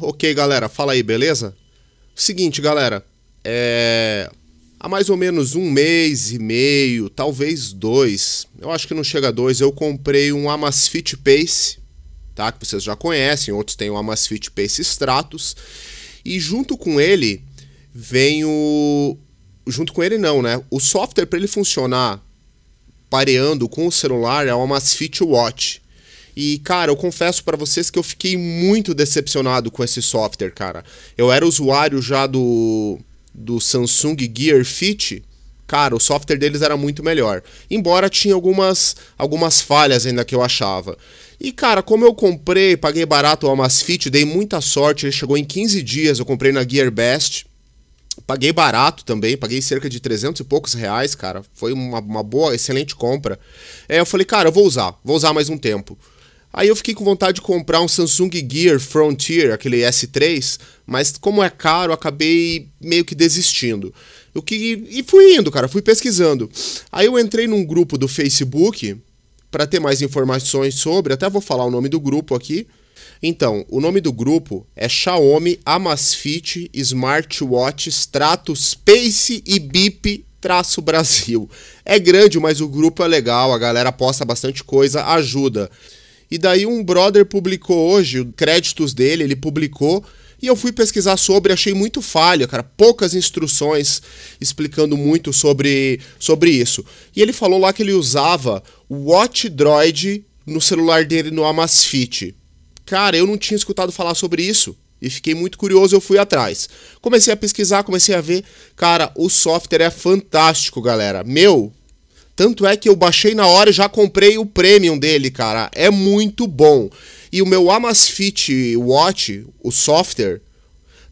Ok, galera, fala aí, beleza? Seguinte, galera, é... há mais ou menos um mês e meio, talvez dois, eu acho que não chega a dois, eu comprei um Amazfit Pace, tá? Que vocês já conhecem, outros têm o Amazfit Pace Stratos, e junto com ele vem o. Junto com ele, não, né? O software para ele funcionar pareando com o celular é o Amazfit Watch. E, cara, eu confesso para vocês que eu fiquei muito decepcionado com esse software, cara. Eu era usuário já do, do Samsung Gear Fit. Cara, o software deles era muito melhor. Embora tinha algumas, algumas falhas ainda que eu achava. E, cara, como eu comprei, paguei barato o Amazfit, dei muita sorte, ele chegou em 15 dias, eu comprei na GearBest. Paguei barato também, paguei cerca de 300 e poucos reais, cara. Foi uma, uma boa, excelente compra. É, eu falei, cara, eu vou usar, vou usar mais um tempo. Aí eu fiquei com vontade de comprar um Samsung Gear Frontier, aquele S3, mas como é caro, acabei meio que desistindo. O que e fui indo, cara, fui pesquisando. Aí eu entrei num grupo do Facebook para ter mais informações sobre, até vou falar o nome do grupo aqui. Então, o nome do grupo é Xiaomi Amazfit Smartwatch Trato Space e Bip traço Brasil. É grande, mas o grupo é legal, a galera posta bastante coisa, ajuda. E daí um brother publicou hoje, créditos dele, ele publicou, e eu fui pesquisar sobre, achei muito falha, cara, poucas instruções explicando muito sobre, sobre isso. E ele falou lá que ele usava o Watch Droid no celular dele no Amazfit. Cara, eu não tinha escutado falar sobre isso. E fiquei muito curioso, eu fui atrás. Comecei a pesquisar, comecei a ver. Cara, o software é fantástico, galera. Meu, tanto é que eu baixei na hora e já comprei o premium dele, cara. É muito bom. E o meu Amazfit Watch, o software,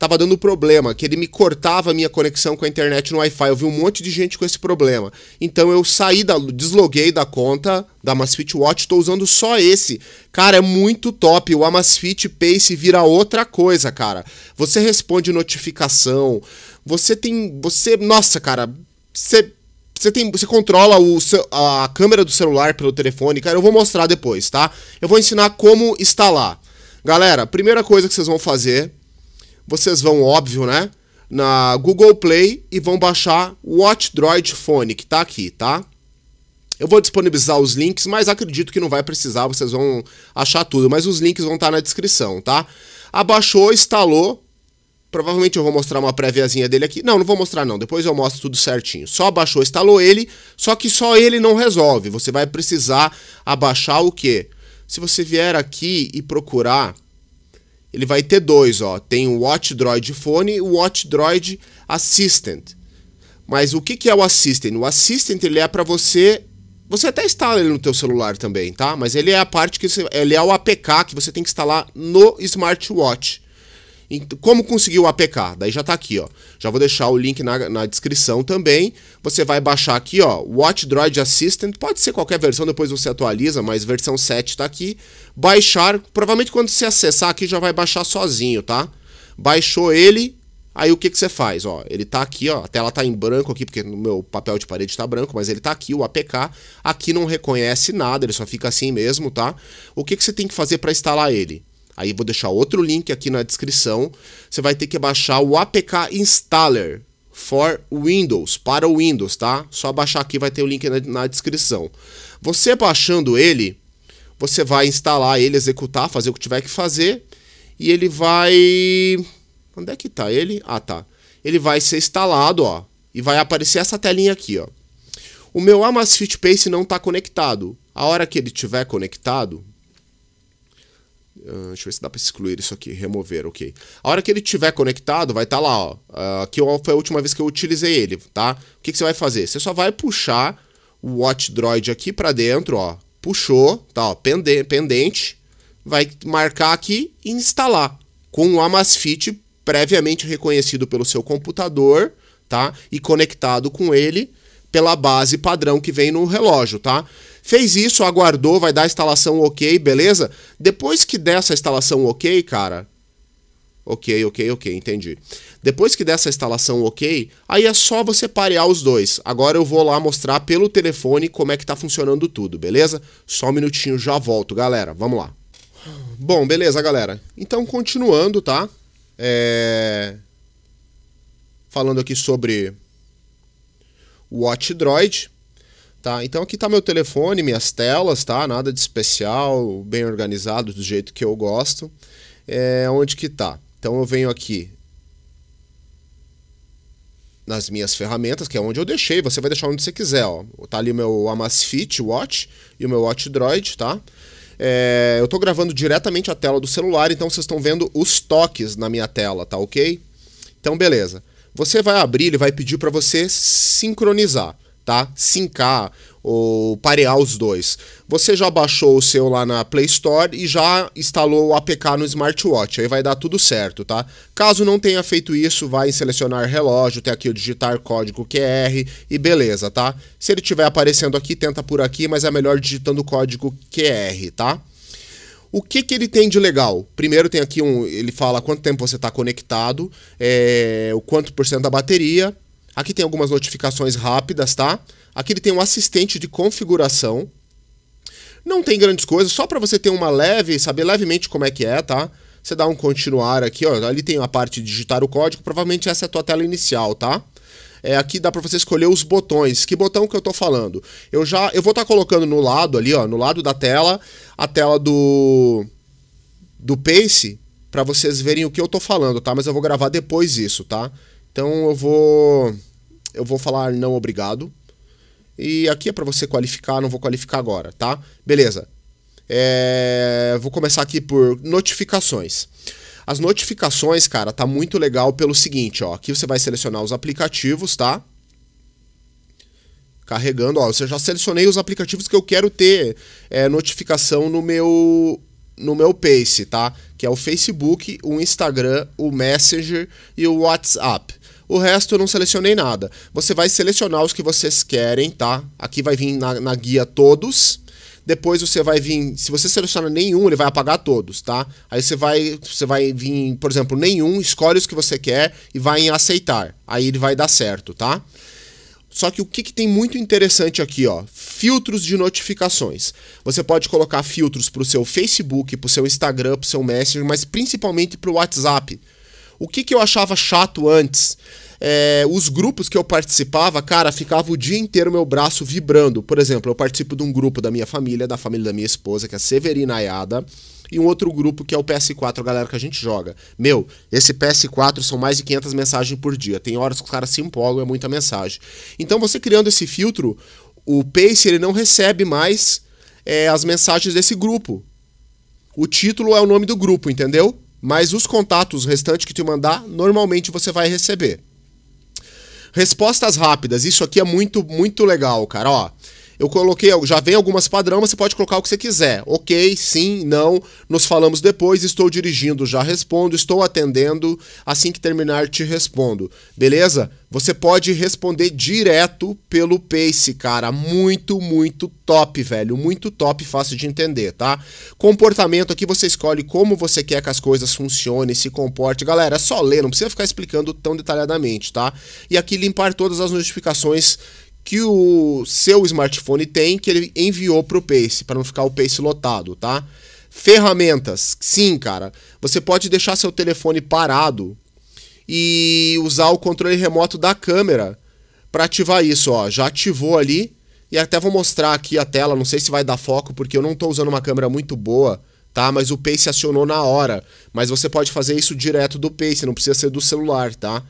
tava dando problema, que ele me cortava a minha conexão com a internet no Wi-Fi. Eu vi um monte de gente com esse problema. Então eu saí da desloguei da conta da Amazfit Watch, estou usando só esse. Cara, é muito top. O Amazfit Pace vira outra coisa, cara. Você responde notificação, você tem, você, nossa, cara, você você, tem, você controla o, a câmera do celular pelo telefone, cara. Eu vou mostrar depois, tá? Eu vou ensinar como instalar. Galera, primeira coisa que vocês vão fazer, vocês vão, óbvio, né? Na Google Play e vão baixar o Watch Droid Phone, que tá aqui, tá? Eu vou disponibilizar os links, mas acredito que não vai precisar, vocês vão achar tudo, mas os links vão estar tá na descrição, tá? Abaixou, instalou, Provavelmente eu vou mostrar uma préviazinha dele aqui. Não, não vou mostrar não, depois eu mostro tudo certinho. Só baixou, instalou ele, só que só ele não resolve. Você vai precisar abaixar o quê? Se você vier aqui e procurar, ele vai ter dois, ó. Tem o Watch Droid Phone e o Watch Droid Assistant. Mas o que, que é o Assistant? O Assistant ele é para você você até instala ele no teu celular também, tá? Mas ele é a parte que você, ele é o APK que você tem que instalar no smartwatch. Como conseguir o APK? Daí já está aqui, ó. Já vou deixar o link na, na descrição também. Você vai baixar aqui, ó, Watch Droid Assistant. Pode ser qualquer versão, depois você atualiza, mas versão 7 está aqui. Baixar, provavelmente quando você acessar aqui já vai baixar sozinho, tá? Baixou ele, Aí o que, que você faz? Ó, ele tá aqui, ó, a tela tá em branco aqui, porque no meu papel de parede tá branco, mas ele tá aqui, o APK. Aqui não reconhece nada, ele só fica assim mesmo, tá? O que, que você tem que fazer para instalar ele? Aí vou deixar outro link aqui na descrição. Você vai ter que baixar o APK Installer for Windows, para o Windows, tá? Só baixar aqui, vai ter o link na, na descrição. Você baixando ele, você vai instalar ele, executar, fazer o que tiver que fazer. E ele vai... Onde é que tá ele? Ah, tá. Ele vai ser instalado, ó. E vai aparecer essa telinha aqui, ó. O meu Amazfit Pace não está conectado. A hora que ele estiver conectado, ah, deixa eu ver se dá para excluir isso aqui. Remover, ok. A hora que ele estiver conectado, vai estar tá lá, ó. aqui ah, foi a última vez que eu utilizei ele, tá? O que, que você vai fazer? Você só vai puxar o Watch Droid aqui para dentro, ó. Puxou, tá, ó, pendente. Vai marcar aqui e instalar. Com o Amazfit previamente reconhecido pelo seu computador, tá? E conectado com ele pela base padrão que vem no relógio, tá? Fez isso, aguardou, vai dar a instalação ok, beleza? Depois que dessa instalação ok, cara. Ok, ok, ok, entendi. Depois que dessa instalação ok, aí é só você parear os dois. Agora eu vou lá mostrar pelo telefone como é que tá funcionando tudo, beleza? Só um minutinho, já volto, galera. Vamos lá. Bom, beleza, galera. Então, continuando, tá? É... Falando aqui sobre Watch Droid. Tá, então aqui está meu telefone, minhas telas, tá? Nada de especial, bem organizado do jeito que eu gosto. É onde que tá? Então eu venho aqui nas minhas ferramentas, que é onde eu deixei, você vai deixar onde você quiser, ó. Tá ali o meu Amazfit Watch e o meu Watch Droid, tá? É, eu estou gravando diretamente a tela do celular, então vocês estão vendo os toques na minha tela, tá ok? Então beleza. Você vai abrir, ele vai pedir para você sincronizar, tá? Sincar ou parear os dois. Você já baixou o seu lá na Play Store e já instalou o APK no smartwatch, aí vai dar tudo certo, tá? Caso não tenha feito isso, vai em selecionar relógio, até aqui o digitar código QR e beleza, tá? Se ele estiver aparecendo aqui, tenta por aqui, mas é melhor digitando o código QR, tá? O que, que ele tem de legal? Primeiro tem aqui um. Ele fala quanto tempo você está conectado, é, o quanto por cento da bateria. Aqui tem algumas notificações rápidas, tá? Aqui ele tem um assistente de configuração. Não tem grandes coisas, só para você ter uma leve, saber levemente como é que é, tá? Você dá um continuar aqui, ó. Ali tem a parte de digitar o código, provavelmente essa é a tua tela inicial, tá? é, aqui dá para você escolher os botões. Que botão que eu estou falando? Eu já eu vou estar tá colocando no lado ali, ó, no lado da tela, a tela do do Pace para vocês verem o que eu estou falando, tá? Mas eu vou gravar depois isso, tá? Então eu vou eu vou falar não obrigado. E aqui é para você qualificar, não vou qualificar agora, tá? Beleza. É, vou começar aqui por notificações. As notificações, cara, tá muito legal pelo seguinte, ó. Aqui você vai selecionar os aplicativos, tá? Carregando, ó. Eu já selecionei os aplicativos que eu quero ter é, notificação no meu no meu Pace, tá? Que é o Facebook, o Instagram, o Messenger e o WhatsApp. O resto eu não selecionei nada. Você vai selecionar os que vocês querem, tá? Aqui vai vir na, na guia todos depois você vai vir, se você seleciona nenhum, ele vai apagar todos, tá? Aí você vai, você vai vir, por exemplo, nenhum, escolhe os que você quer e vai em aceitar. Aí ele vai dar certo, tá? Só que o que, que, tem muito interessante aqui, ó? Filtros de notificações. Você pode colocar filtros para o seu Facebook, para o seu Instagram, para o seu Messenger, mas principalmente para o WhatsApp. O que, que eu achava chato antes? É, os grupos que eu participava, cara, ficava o dia inteiro meu braço vibrando. Por exemplo, eu participo de um grupo da minha família, da família da minha esposa, que é Severina Ayada, e um outro grupo que é o PS4, a galera que a gente joga. Meu, esse PS4 são mais de 500 mensagens por dia. Tem horas que os caras se empolgam, é muita mensagem. Então, você criando esse filtro, o Pace ele não recebe mais é, as mensagens desse grupo. O título é o nome do grupo, entendeu? Mas os contatos restantes que te mandar, normalmente você vai receber. Respostas rápidas. Isso aqui é muito, muito legal, cara. Ó, eu coloquei, já vem algumas padrão, mas você pode colocar o que você quiser. Ok, sim, não, nos falamos depois, estou dirigindo, já respondo, estou atendendo, assim que terminar te respondo. Beleza? Você pode responder direto pelo Pace, cara. Muito, muito top, velho. Muito top, fácil de entender, tá? Comportamento aqui você escolhe como você quer que as coisas funcionem, se comporte. Galera, é só ler, não precisa ficar explicando tão detalhadamente, tá? E aqui limpar todas as notificações que o seu smartphone tem que ele enviou para o Pace, para não ficar o Pace lotado, tá? Ferramentas, sim, cara. Você pode deixar seu telefone parado e usar o controle remoto da câmera para ativar isso, ó. Já ativou ali e até vou mostrar aqui a tela, não sei se vai dar foco porque eu não estou usando uma câmera muito boa, tá? Mas o Pace acionou na hora, mas você pode fazer isso direto do Pace, não precisa ser do celular, tá?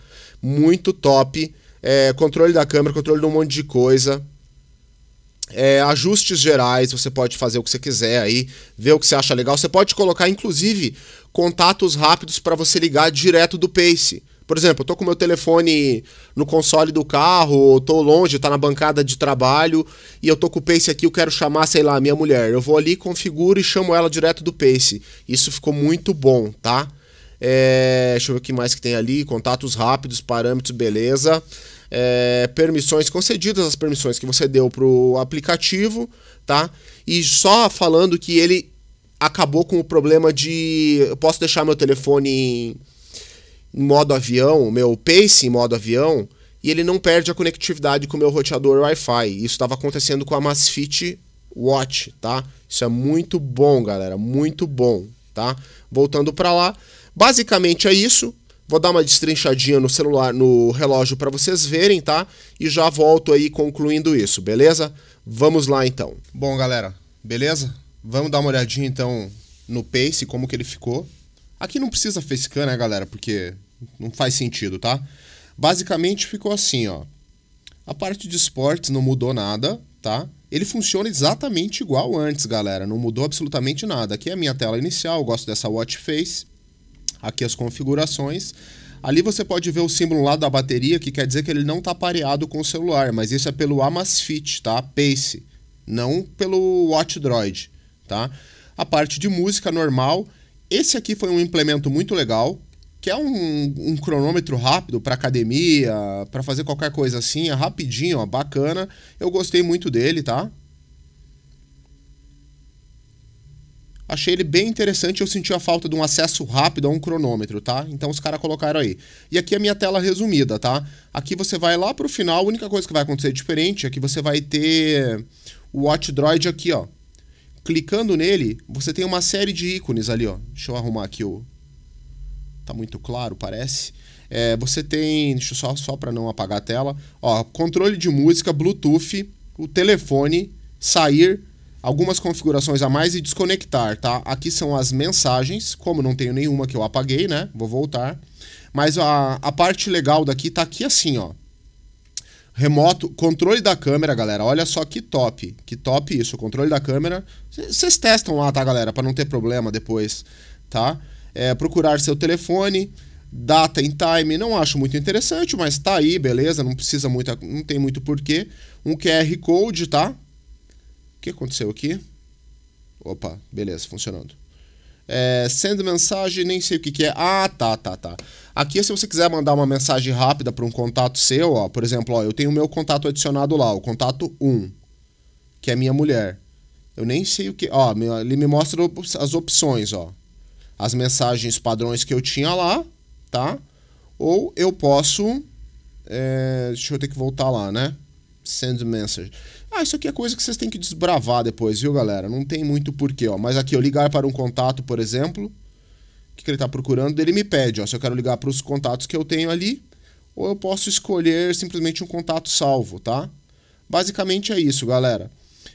Muito top é, controle da câmera, controle de um monte de coisa. É, ajustes gerais, você pode fazer o que você quiser aí, ver o que você acha legal. Você pode colocar, inclusive, contatos rápidos para você ligar direto do Pace. Por exemplo, eu tô com meu telefone no console do carro, tô longe, tá na bancada de trabalho e eu tô com o Pace aqui, eu quero chamar, sei lá, minha mulher. Eu vou ali, configuro e chamo ela direto do Pace. Isso ficou muito bom, tá? É, deixa eu ver o que mais que tem ali. Contatos rápidos, parâmetros, beleza é, permissões concedidas, as permissões que você deu para o aplicativo, tá? E só falando que ele acabou com o problema de eu posso deixar meu telefone em, em modo avião, meu Pace em modo avião, e ele não perde a conectividade com o meu roteador Wi-Fi. Isso estava acontecendo com a Masfit Watch, tá? Isso é muito bom, galera, muito bom, tá? Voltando para lá, basicamente é isso. Vou dar uma destrinchadinha no celular, no relógio para vocês verem, tá? E já volto aí concluindo isso, beleza? Vamos lá então. Bom, galera, beleza? Vamos dar uma olhadinha então no pace, como que ele ficou. Aqui não precisa facecam, né, galera? Porque não faz sentido, tá? Basicamente ficou assim, ó. A parte de esportes não mudou nada, tá? Ele funciona exatamente igual antes, galera. Não mudou absolutamente nada. Aqui é a minha tela inicial, eu gosto dessa watch face aqui as configurações. Ali você pode ver o símbolo lá da bateria, que quer dizer que ele não está pareado com o celular, mas isso é pelo Amazfit, tá? Pace, não pelo Watch Droid, tá? A parte de música normal, esse aqui foi um implemento muito legal, que é um, um cronômetro rápido para academia, para fazer qualquer coisa assim, é rapidinho, ó, bacana. Eu gostei muito dele, tá? Achei ele bem interessante, eu senti a falta de um acesso rápido a um cronômetro, tá? Então os caras colocaram aí. E aqui é a minha tela resumida, tá? Aqui você vai lá pro final, a única coisa que vai acontecer diferente é que você vai ter o Watch Droid aqui, ó. Clicando nele, você tem uma série de ícones ali, ó. Deixa eu arrumar aqui o... Tá muito claro, parece. É, você tem, deixa eu só, só para não apagar a tela, ó, controle de música, Bluetooth, o telefone, sair, algumas configurações a mais e desconectar, tá? Aqui são as mensagens, como não tenho nenhuma que eu apaguei, né? Vou voltar. Mas a, a parte legal daqui tá aqui assim, ó. Remoto, controle da câmera, galera. Olha só que top, que top isso. Controle da câmera. Vocês testam lá, tá, galera? Para não ter problema depois, tá? É, procurar seu telefone, data em time, não acho muito interessante, mas tá aí, beleza? Não precisa muito, não tem muito porquê. Um QR Code, tá? que aconteceu aqui? Opa, beleza, funcionando. É, send mensagem, nem sei o que, que é. Ah, tá, tá, tá. Aqui, se você quiser mandar uma mensagem rápida para um contato seu, ó, por exemplo, ó, eu tenho o meu contato adicionado lá, o contato 1, que é minha mulher. Eu nem sei o que. Ó, ele me mostra as opções, ó. As mensagens padrões que eu tinha lá, tá? Ou eu posso. É, deixa eu ter que voltar lá, né? send message. Ah, isso aqui é coisa que vocês têm que desbravar depois, viu, galera? Não tem muito porquê, ó. Mas aqui, eu ligar para um contato, por exemplo, o que, que ele está procurando, ele me pede, ó, se eu quero ligar para os contatos que eu tenho ali, ou eu posso escolher simplesmente um contato salvo, tá? Basicamente é isso, galera.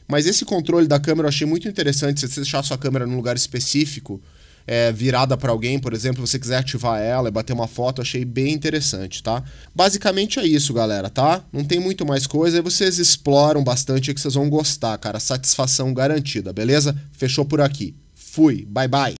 Mas esse controle da câmera eu achei muito interessante, se você deixar sua câmera num lugar específico, é, virada para alguém, por exemplo, você quiser ativar ela e bater uma foto, achei bem interessante, tá? Basicamente é isso, galera, tá? Não tem muito mais coisa, e vocês exploram bastante que vocês vão gostar, cara. Satisfação garantida, beleza? Fechou por aqui. Fui, bye bye.